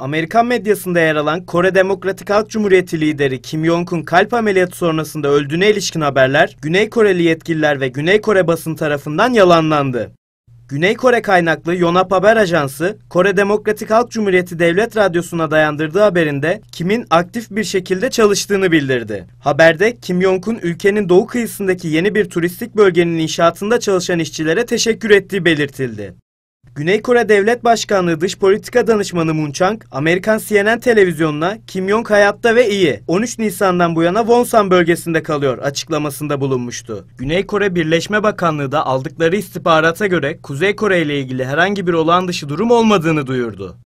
Amerikan medyasında yer alan Kore Demokratik Halk Cumhuriyeti lideri Kim Jong-un kalp ameliyatı sonrasında öldüğüne ilişkin haberler Güney Koreli yetkililer ve Güney Kore basın tarafından yalanlandı. Güney Kore kaynaklı Yonhap Haber Ajansı, Kore Demokratik Halk Cumhuriyeti Devlet Radyosu'na dayandırdığı haberinde Kim'in aktif bir şekilde çalıştığını bildirdi. Haberde Kim Jong-un ülkenin doğu kıyısındaki yeni bir turistik bölgenin inşaatında çalışan işçilere teşekkür ettiği belirtildi. Güney Kore Devlet Başkanlığı Dış Politika Danışmanı Moon Chang, Amerikan CNN televizyonuna Kim Jong hayatta ve iyi, 13 Nisan'dan bu yana Wonsan bölgesinde kalıyor açıklamasında bulunmuştu. Güney Kore Birleşme Bakanlığı da aldıkları istihbarata göre Kuzey Kore ile ilgili herhangi bir olağan dışı durum olmadığını duyurdu.